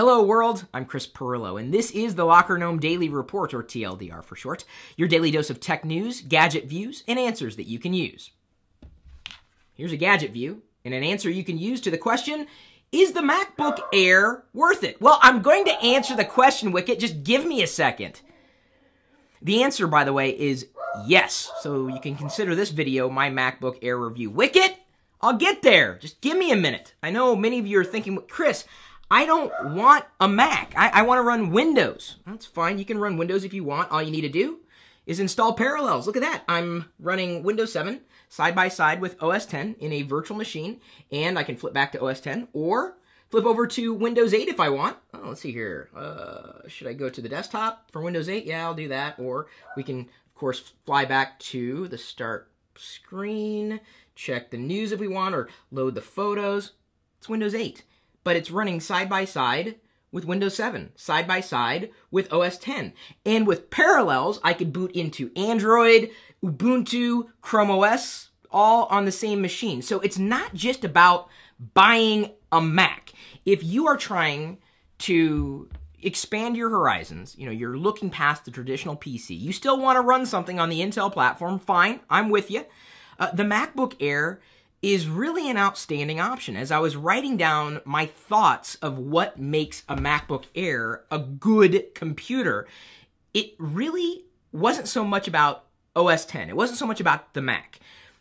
Hello, world. I'm Chris Perillo, and this is the Locker Gnome Daily Report, or TLDR for short, your daily dose of tech news, gadget views, and answers that you can use. Here's a gadget view and an answer you can use to the question Is the MacBook Air worth it? Well, I'm going to answer the question, Wicket. Just give me a second. The answer, by the way, is yes. So you can consider this video my MacBook Air review. Wicket, I'll get there. Just give me a minute. I know many of you are thinking, Chris, I don't want a Mac. I, I want to run Windows. That's fine. You can run Windows if you want. All you need to do is install Parallels. Look at that. I'm running Windows 7 side by side with OS 10 in a virtual machine, and I can flip back to OS 10 or flip over to Windows 8 if I want. Oh, let's see here. Uh, should I go to the desktop for Windows 8? Yeah, I'll do that. Or we can, of course, fly back to the start screen, check the news if we want, or load the photos. It's Windows 8 but it's running side by side with Windows 7, side by side with OS 10. And with Parallels, I could boot into Android, Ubuntu, Chrome OS, all on the same machine. So it's not just about buying a Mac. If you are trying to expand your horizons, you know, you're looking past the traditional PC. You still want to run something on the Intel platform, fine, I'm with you. Uh, the MacBook Air is really an outstanding option. As I was writing down my thoughts of what makes a MacBook Air a good computer, it really wasn't so much about OS 10. It wasn't so much about the Mac.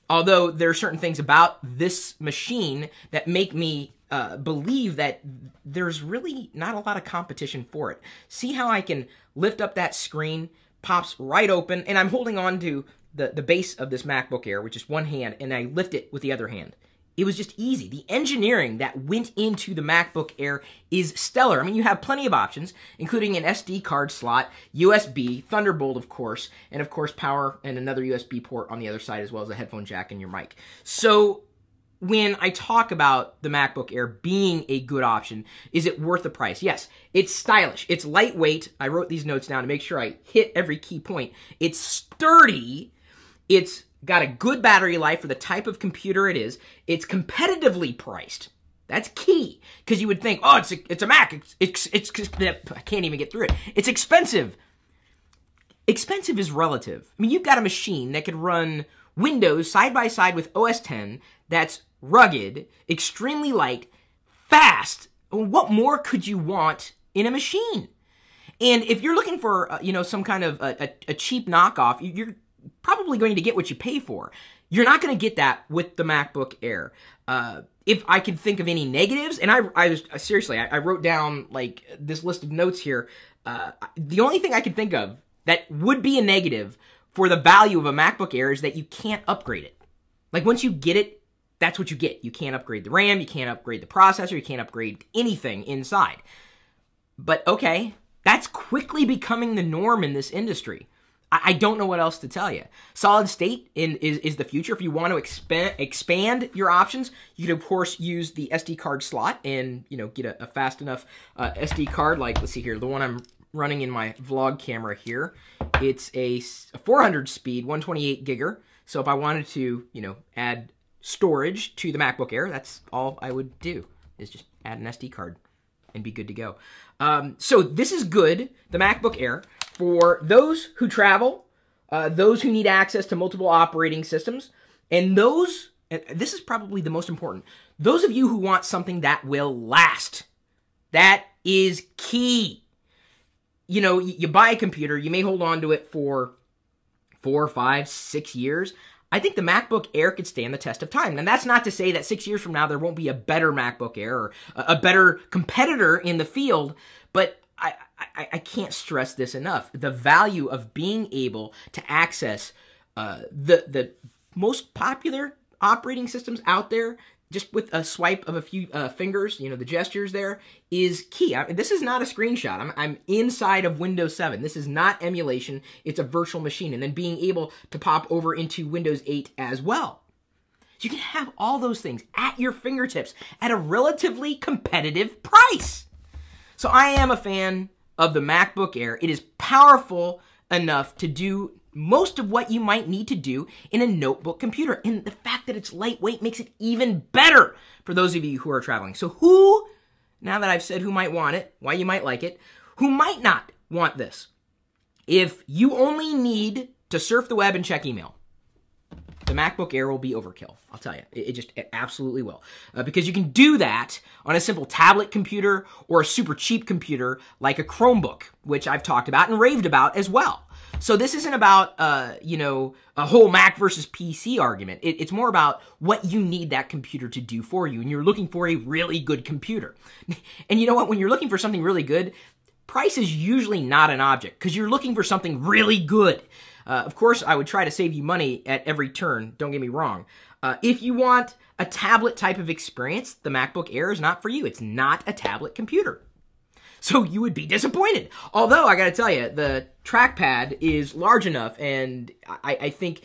Although there are certain things about this machine that make me uh, believe that there's really not a lot of competition for it. See how I can lift up that screen, pops right open, and I'm holding on to the, the base of this MacBook Air with just one hand and I lift it with the other hand. It was just easy. The engineering that went into the MacBook Air is stellar. I mean, you have plenty of options, including an SD card slot, USB, Thunderbolt, of course, and of course, power and another USB port on the other side, as well as a headphone jack and your mic. So, when I talk about the MacBook Air being a good option, is it worth the price? Yes, it's stylish, it's lightweight. I wrote these notes down to make sure I hit every key point. It's sturdy it's got a good battery life for the type of computer it is. It's competitively priced. That's key because you would think, oh, it's a, it's a Mac. It's, it's, it's, I can't even get through it. It's expensive. Expensive is relative. I mean, you've got a machine that could run Windows side by side with OS 10 that's rugged, extremely light, fast. What more could you want in a machine? And if you're looking for, uh, you know, some kind of a, a, a cheap knockoff, you're probably going to get what you pay for. You're not going to get that with the MacBook Air. Uh, if I could think of any negatives, and I, I was uh, seriously, I, I wrote down like this list of notes here. Uh, the only thing I could think of that would be a negative for the value of a MacBook Air is that you can't upgrade it. Like once you get it, that's what you get. You can't upgrade the RAM, you can't upgrade the processor, you can't upgrade anything inside. But okay, that's quickly becoming the norm in this industry. I, don't know what else to tell you. Solid state in, is, is the future. If you want to expand expand your options, you could of course use the SD card slot and you know get a, a fast enough uh, SD card. Like let's see here, the one I'm running in my vlog camera here. It's a 400 speed, 128 gigger. So if I wanted to, you know, add storage to the MacBook Air, that's all I would do is just add an SD card and be good to go. Um, so this is good, the MacBook Air for those who travel, uh, those who need access to multiple operating systems, and those, and this is probably the most important, those of you who want something that will last. That is key. You know, you buy a computer, you may hold on to it for four, five, six years. I think the MacBook Air could stand the test of time. And that's not to say that six years from now there won't be a better MacBook Air or a better competitor in the field, but I, I can't stress this enough. The value of being able to access uh, the the most popular operating systems out there just with a swipe of a few uh, fingers, you know, the gestures there is key. I, this is not a screenshot. I'm, I'm, inside of Windows 7. This is not emulation. It's a virtual machine. And then being able to pop over into Windows 8 as well. So you can have all those things at your fingertips at a relatively competitive price. So I am a fan of the MacBook Air, it is powerful enough to do most of what you might need to do in a notebook computer. And the fact that it's lightweight makes it even better for those of you who are traveling. So, who, now that I've said who might want it, why you might like it, who might not want this? If you only need to surf the web and check email, the MacBook Air will be overkill. I'll tell you. It, it just it absolutely will. Uh, because you can do that on a simple tablet computer or a super cheap computer like a Chromebook, which I've talked about and raved about as well. So this isn't about, uh, you know, a whole Mac versus PC argument. It, it's more about what you need that computer to do for you, and you're looking for a really good computer. And you know what? When you're looking for something really good, price is usually not an object because you're looking for something really good. Uh, of course, I would try to save you money at every turn, don't get me wrong. Uh, if you want a tablet type of experience, the MacBook Air is not for you. It's not a tablet computer. So you would be disappointed. Although, I gotta tell you, the trackpad is large enough and I, I think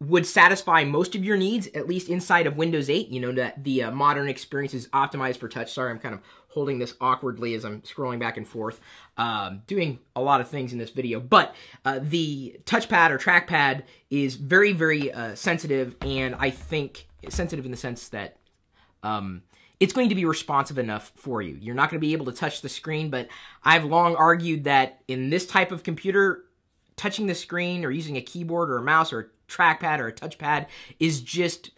would satisfy most of your needs, at least inside of Windows 8. You know, that the uh, modern experience is optimized for touch. Sorry, I'm kind of holding this awkwardly as I'm scrolling back and forth, um, doing a lot of things in this video. But uh, the touchpad or trackpad is very, very uh, sensitive, and I think sensitive in the sense that um, it's going to be responsive enough for you. You're not going to be able to touch the screen, but I've long argued that in this type of computer, touching the screen or using a keyboard or a mouse or a trackpad or a touchpad is just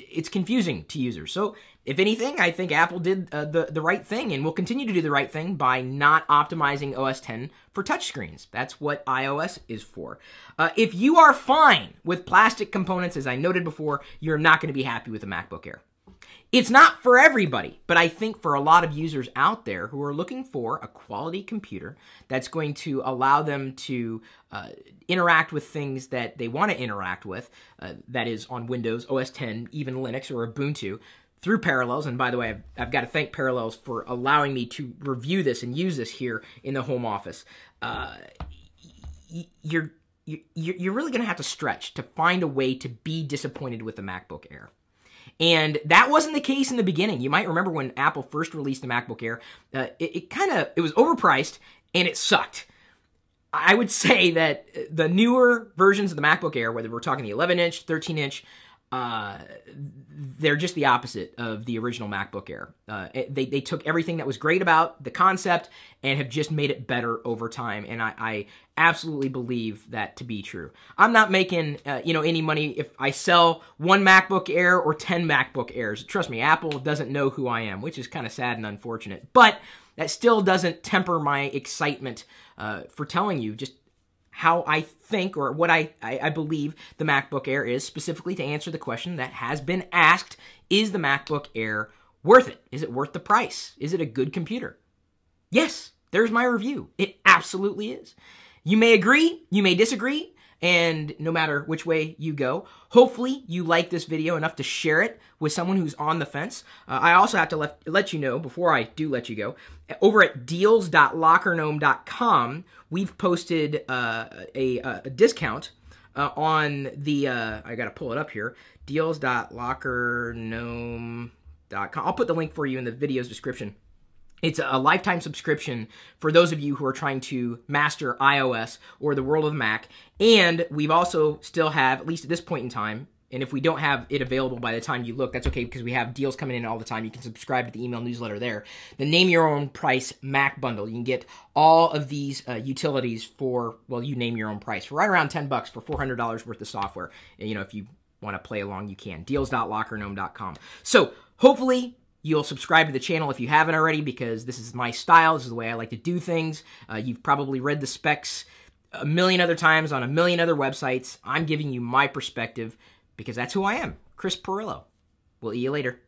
it's confusing to users. So if anything, I think Apple did uh, the, the right thing and will continue to do the right thing by not optimizing OS 10 for touchscreens. That's what iOS is for. Uh, if you are fine with plastic components, as I noted before, you're not going to be happy with the MacBook Air. It's not for everybody, but I think for a lot of users out there who are looking for a quality computer that's going to allow them to uh, interact with things that they want to interact with, uh, that is on Windows, OS 10, even Linux or Ubuntu, through Parallels, and by the way, I've, I've, got to thank Parallels for allowing me to review this and use this here in the home office. Uh, you're you're really going to have to stretch to find a way to be disappointed with the MacBook Air. And that wasn't the case in the beginning. You might remember when Apple first released the MacBook Air, uh, it, it kind of it was overpriced and it sucked. I would say that the newer versions of the MacBook Air, whether we're talking the 11 inch, 13 inch, uh, they're just the opposite of the original MacBook Air. Uh, they, they took everything that was great about the concept and have just made it better over time. And I, I absolutely believe that to be true. I'm not making uh, you know any money if I sell one MacBook Air or 10 MacBook Airs. Trust me, Apple doesn't know who I am, which is kind of sad and unfortunate. But that still doesn't temper my excitement uh, for telling you just how I think or what I, I, I, believe the MacBook Air is, specifically to answer the question that has been asked is the MacBook Air worth it? Is it worth the price? Is it a good computer? Yes, there's my review. It absolutely is. You may agree, you may disagree and no matter which way you go. Hopefully, you like this video enough to share it with someone who's on the fence. Uh, I also have to let, let you know, before I do let you go, over at deals.lockernome.com, we've posted uh, a, a, discount uh, on the, uh, I got to pull it up here, deals.lockernome.com. I'll put the link for you in the video's description. It's a lifetime subscription for those of you who are trying to master iOS or the world of Mac. And we've also still have, at least at this point in time, and if we don't have it available by the time you look, that's okay because we have deals coming in all the time. You can subscribe to the email newsletter there. The Name Your Own Price Mac Bundle. You can get all of these uh, utilities for, well, you name your own price, for right around 10 bucks for $400 worth of software. And, you know, if you want to play along, you can. Deals.lockernome.com. So hopefully You'll subscribe to the channel if you haven't already because this is my style, this is the way I like to do things. Uh, you've probably read the specs a million other times on a million other websites. I'm giving you my perspective because that's who I am, Chris Perillo. We'll see you later.